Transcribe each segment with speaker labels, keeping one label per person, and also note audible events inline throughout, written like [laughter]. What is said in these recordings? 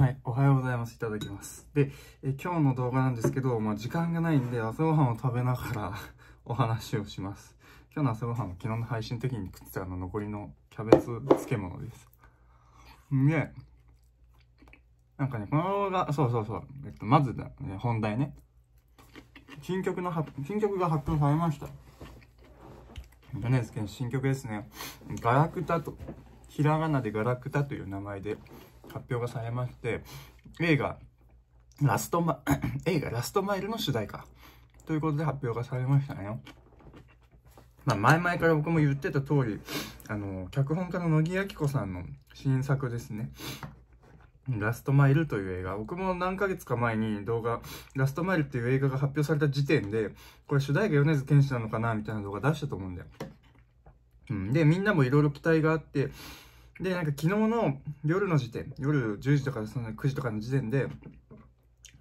Speaker 1: はい、おはようございます。いただきます。で、え今日の動画なんですけど、まあ、時間がないんで、朝ごはんを食べながら [laughs] お話をします。今日の朝ごはんは昨日の配信の時に食ってたあの残りのキャベツ漬物です。で、なんかね、この動画、そうそうそう、えっと、まずだ、ね、本題ね。新曲の発、新曲が発表されました。米津玄師新曲ですね。ガラクタと、ひらがなでガラクタという名前で発表がされまして、映画、ラストマ、[clears throat] 映画ラストマイルの主題歌ということで発表がされましたね。まあ、前々から僕も言ってた通り、あの、脚本家の乃木明子さんの新作ですね。ラストマイルという映画。僕も何ヶ月か前に動画、ラストマイルっていう映画が発表された時点で、これ主題歌米津玄師なのかなみたいな動画出したと思うんだよ。うん。で、みんなも色々期待があって、で、なんか昨日の夜の時点、夜10時とかその9時とかの時点で、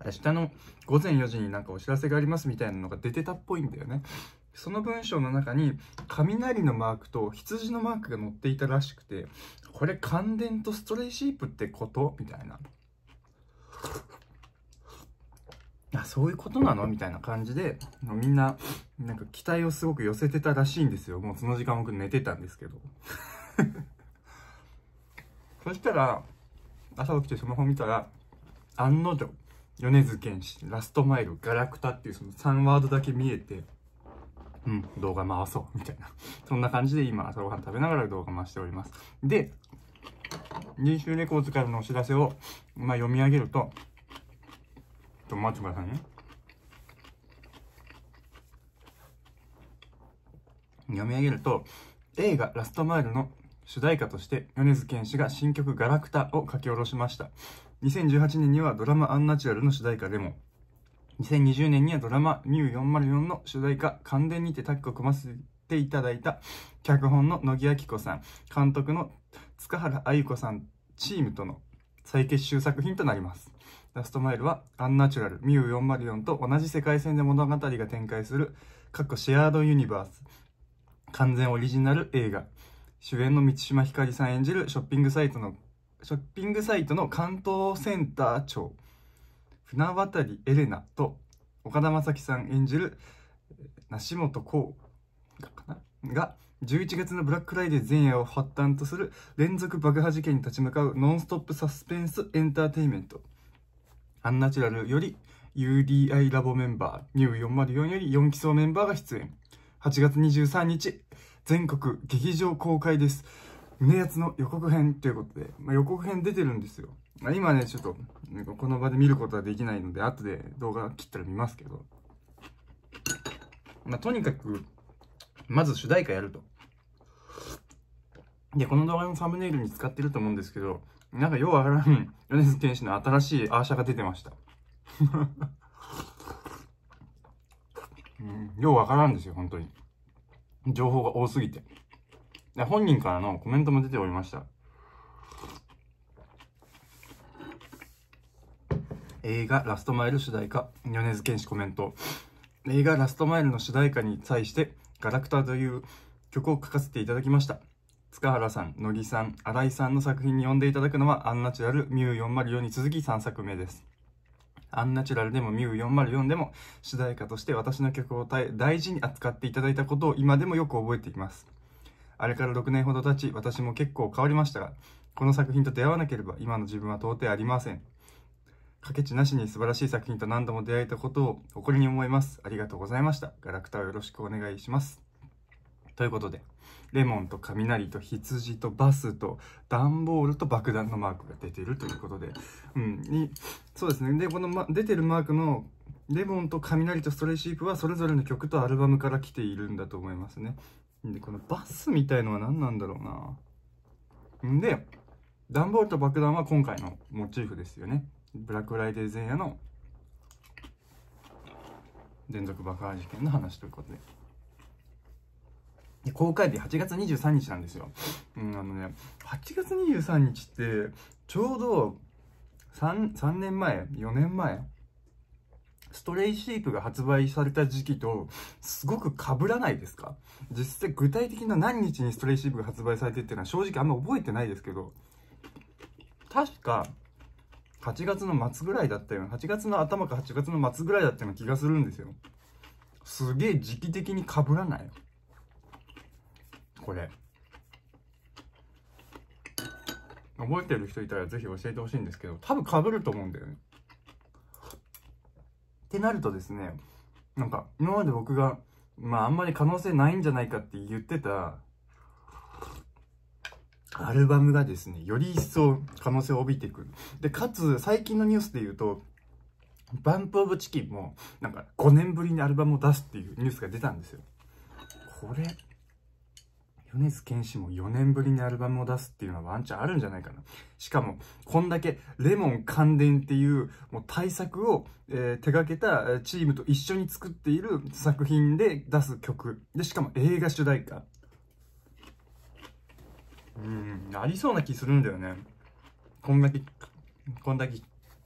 Speaker 1: 明日の午前4時になんかお知らせがありますみたいなのが出てたっぽいんだよね。その文章の中に雷のマークと羊のマークが載っていたらしくて、これ感電とストレイシープってことみたいな。あ、そういうことなのみたいな感じで、みんな、なんか期待をすごく寄せてたらしいんですよ。もうその時間僕寝てたんですけど。そしたら、朝起きてスマホ見たら、案の定、米津玄師、ラストマイル、ガラクタっていうその3ワードだけ見えて、うん、動画回そう、みたいな。そんな感じで今、朝ごはん食べながら動画回しております。で、人種レコーズからのお知らせを、まあ、読み上げると、ちょっと待ってくださいね。読み上げると、映画ラストマイルの主題歌として米津玄師が新曲「ガラクタ」を書き下ろしました2018年にはドラマ「アンナチュラル」の主題歌でも2020年にはドラマ「ミュー404」の主題歌「感電にてタッグを組ませていただいた脚本の乃木明子さん監督の塚原愛子さんチームとの再結集作品となりますラストマイルはアンナチュラル、ミュー404と同じ世界線で物語が展開する過去シェアードユニバース完全オリジナル映画主演の満島ひかりさん演じるショッピングサイトのショッピングサイトの関東センター長船渡エレナと岡田将生さん演じる梨本幸が11月のブラックライデー前夜を発端とする連続爆破事件に立ち向かうノンストップサスペンスエンターテインメントアンナチュラルより UDI ラボメンバー NEW404 より4期層メンバーが出演8月23日全国劇場公開です。胸やつの予告編ということで、まあ、予告編出てるんですよ。まあ、今ね、ちょっと、この場で見ることはできないので、後で動画切ったら見ますけど。まあ、とにかく、まず主題歌やると。で、この動画のサムネイルに使ってると思うんですけど、なんかようわからん、米津玄師の新しいアーシャが出てました。[laughs] ようわからんですよ、本当に。情報が多すぎて。で、本人からのコメントも出ておりました。映画ラストマイル主題歌、米津玄師コメント。映画ラストマイルの主題歌に際して、ガラクタという曲を書かせていただきました。塚原さん、乃木さん、新井さんの作品に呼んでいただくのはアンナチュラル、ミュー404に続き3作目です。アンナチュラルでもミュー404でも主題歌として私の曲を大事に扱っていただいたことを今でもよく覚えています。あれから6年ほど経ち、私も結構変わりましたが、この作品と出会わなければ今の自分は到底ありません。かけちなしに素晴らしい作品と何度も出会えたことを誇りに思います。ありがとうございました。ガラクタをよろしくお願いします。ということで、レモンと雷と羊とバスと段ボールと爆弾のマークが出てるということで、うん、に、そうですね。で、この、ま、出てるマークのレモンと雷とストレイシープはそれぞれの曲とアルバムから来ているんだと思いますね。で、このバスみたいのは何なんだろうな。んで、段ボールと爆弾は今回のモチーフですよね。ブラックフライデー前夜の連続爆破事件の話ということで。公開日8月23日なんですよ。うん、あのね、8月23日って、ちょうど3、3年前、4年前、ストレイシープが発売された時期と、すごく被らないですか実際具体的な何日にストレイシープが発売されてっていうのは正直あんま覚えてないですけど、確か、8月の末ぐらいだったような、8月の頭か8月の末ぐらいだったような気がするんですよ。すげえ時期的に被らない。これ覚えてる人いたらぜひ教えてほしいんですけど多分かぶると思うんだよねってなるとですねなんか今まで僕がまああんまり可能性ないんじゃないかって言ってたアルバムがですねより一層可能性を帯びてくるでかつ最近のニュースで言うとバンプ・オブ・チキンもなんか5年ぶりにアルバムを出すっていうニュースが出たんですよこれ米津玄師も4年ぶりにアルバムを出すっていうのはワンチャンあるんじゃないかな。しかも、こんだけレモン関連っていうもう対策を、えー、手掛けたチームと一緒に作っている作品で出す曲。で、しかも映画主題歌。うん、ありそうな気するんだよね。こんだけ、こんだけ、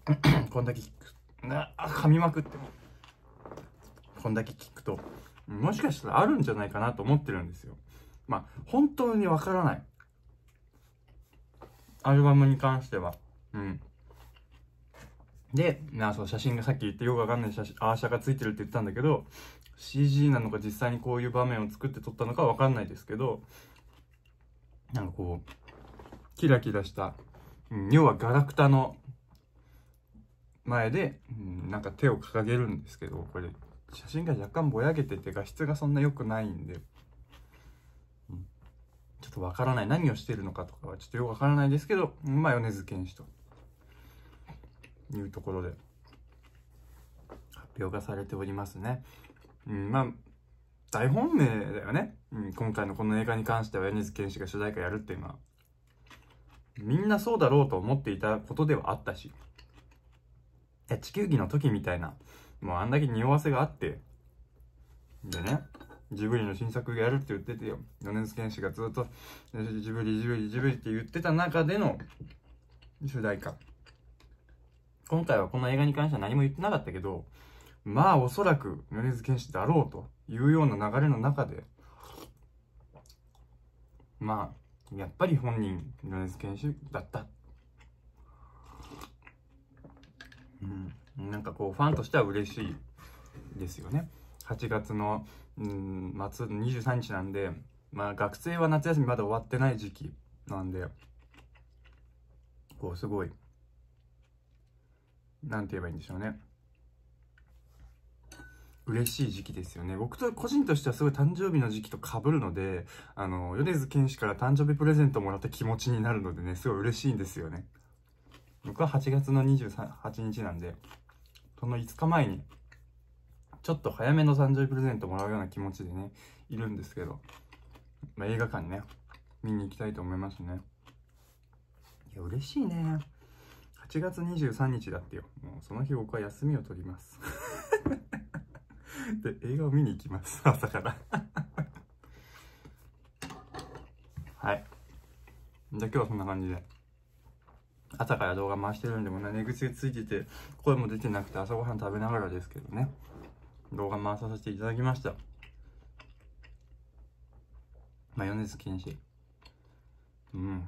Speaker 1: [coughs] こんだけ、なあ、噛みまくって。こんだけ聞くと、もしかしたらあるんじゃないかなと思ってるんですよ。まあ、本当にわからない。アルバムに関しては。うん。で、なそう写真がさっき言ってよくわかんない写真、アーシャがついてるって言ったんだけど、CG なのか実際にこういう場面を作って撮ったのかわかんないですけど、なんかこう、キラキラした、うん、要はガラクタの前で、うん、なんか手を掲げるんですけど、これ、写真が若干ぼやけてて画質がそんな良くないんで、っとわからない。何をしてるのかとかはちょっとよくわからないですけど、まあ、米津玄師というところで発表がされておりますね。うん、まあ、大本命だよね。うん、今回のこの映画に関しては米津玄師が主題歌やるっていうのは、みんなそうだろうと思っていたことではあったし、地球儀の時みたいな、もうあんだけ匂わせがあって、でね、ジブリの新作やるって言っててよ。米津玄師がずっと、ジブリ、ジブリ、ジブリって言ってた中での主題歌。今回はこの映画に関しては何も言ってなかったけど、まあおそらく米津玄師だろうというような流れの中で、まあ、やっぱり本人、米津玄師だった。うん。なんかこう、ファンとしては嬉しいですよね。8月の、うん、末23日なんで、まあ、学生は夏休みまだ終わってない時期なんでこうすごいなんて言えばいいんでしょうね嬉しい時期ですよね僕と個人としてはすごい誕生日の時期とかぶるのであの米津玄師から誕生日プレゼントもらった気持ちになるのでねすごい嬉しいんですよね僕は8月の28日なんでその5日前にちょっと早めの誕生日プレゼントもらうような気持ちでね、いるんですけど、まあ、映画館ね、見に行きたいと思いますね。いや、嬉しいね。8月23日だってよ。もうその日僕は休みを取ります。[laughs] で、映画を見に行きます。[laughs] 朝から [laughs] はい。じゃあ今日はそんな感じで。朝から動画回してるんで、もう寝癖ついてて、声も出てなくて朝ごはん食べながらですけどね。動画回させていただきました。マヨネーズ禁止。うん。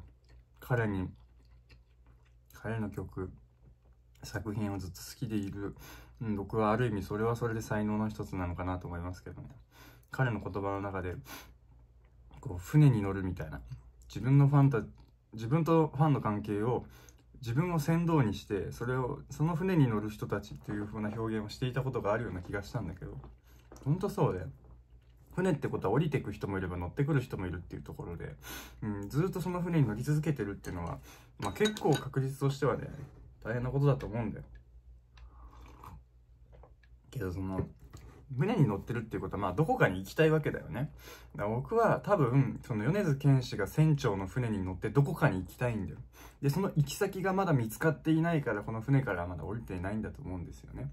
Speaker 1: 彼に、彼の曲、作品をずっと好きでいる、うん、僕はある意味それはそれで才能の一つなのかなと思いますけどね。彼の言葉の中で、こう、船に乗るみたいな。自分のファンタ、自分とファンの関係を自分を船頭にしてそれをその船に乗る人たちっていう風な表現をしていたことがあるような気がしたんだけどほんとそうで船ってことは降りてく人もいれば乗ってくる人もいるっていうところで、うん、ずっとその船に乗り続けてるっていうのは、まあ、結構確実としてはね大変なことだと思うんだよけどその胸に乗ってるっていうことは、まあ、どこかに行きたいわけだよね。だから僕は多分、その米津玄師が船長の船に乗ってどこかに行きたいんだよ。で、その行き先がまだ見つかっていないから、この船からまだ降りていないんだと思うんですよね。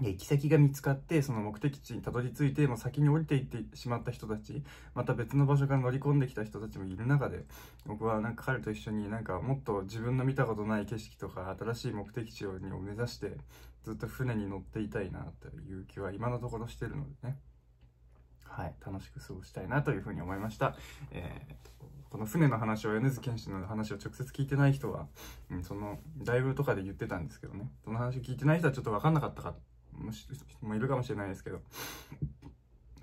Speaker 1: で、行き先が見つかって、その目的地にたどり着いて、もう先に降りていってしまった人たち、また別の場所から乗り込んできた人たちもいる中で、僕はなんか彼と一緒になんかもっと自分の見たことない景色とか、新しい目的地を目指して、ずっと船に乗っていたいなという気は今のところしてるのでね、はい、楽しく過ごしたいなというふうに思いました。えー、この船の話を米津玄師の話を直接聞いてない人は、うん、そのライブとかで言ってたんですけどねその話を聞いてない人はちょっとわかんなかったかもしもいるかもしれないですけど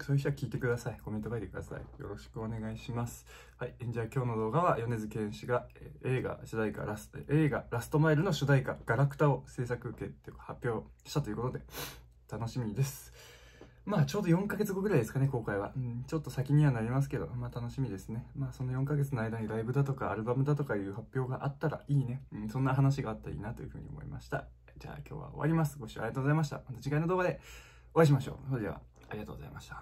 Speaker 1: そういう人は聞いてください。コメント書いてください。よろしくお願いします。はい。じゃあ今日の動画は、米津玄師が、え映画主題歌ラス、映画ラストマイルの主題歌、ガラクタを制作決定、発表したということで、楽しみです。まあちょうど4ヶ月後ぐらいですかね、公開は。うん、ちょっと先にはなりますけど、まあ楽しみですね。まあその4ヶ月の間にライブだとかアルバムだとかいう発表があったらいいね。うん、そんな話があったらいいなというふうに思いました。じゃあ今日は終わります。ご視聴ありがとうございました。また次回の動画でお会いしましょう。それでは。ありがとうございました。